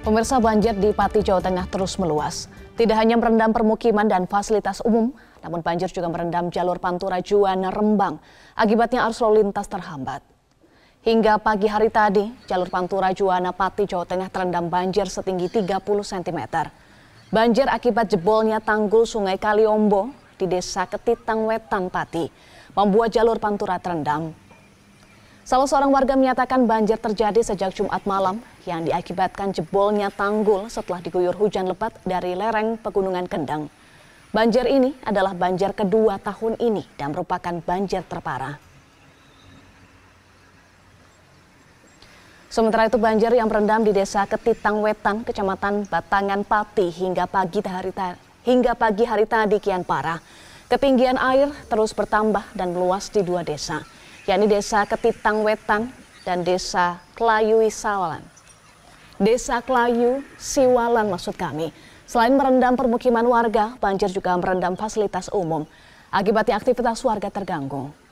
Pemirsa banjir di Pati, Jawa Tengah terus meluas. Tidak hanya merendam permukiman dan fasilitas umum, namun banjir juga merendam jalur Pantura Juana Rembang. Akibatnya arus lalu lintas terhambat. Hingga pagi hari tadi, jalur Pantura Juana Pati, Jawa Tengah terendam banjir setinggi 30 cm. Banjir akibat jebolnya tanggul Sungai Kaliombo di Desa Ketitang Wetan Pati, membuat jalur Pantura terendam. Salah seorang warga menyatakan banjir terjadi sejak Jumat malam yang diakibatkan jebolnya tanggul setelah diguyur hujan lebat dari lereng Pegunungan Kendang. Banjir ini adalah banjir kedua tahun ini dan merupakan banjir terparah. Sementara itu banjir yang merendam di desa Ketitang Wetan, kecamatan Batangan Pati hingga pagi hari hingga pagi hari tadi kian parah. Ketinggian air terus bertambah dan meluas di dua desa yakni Desa Ketitang Wetan dan Desa Kelayu Siwalan, Desa Kelayu Siwalan maksud kami. Selain merendam permukiman warga, banjir juga merendam fasilitas umum. Akibatnya aktivitas warga terganggu.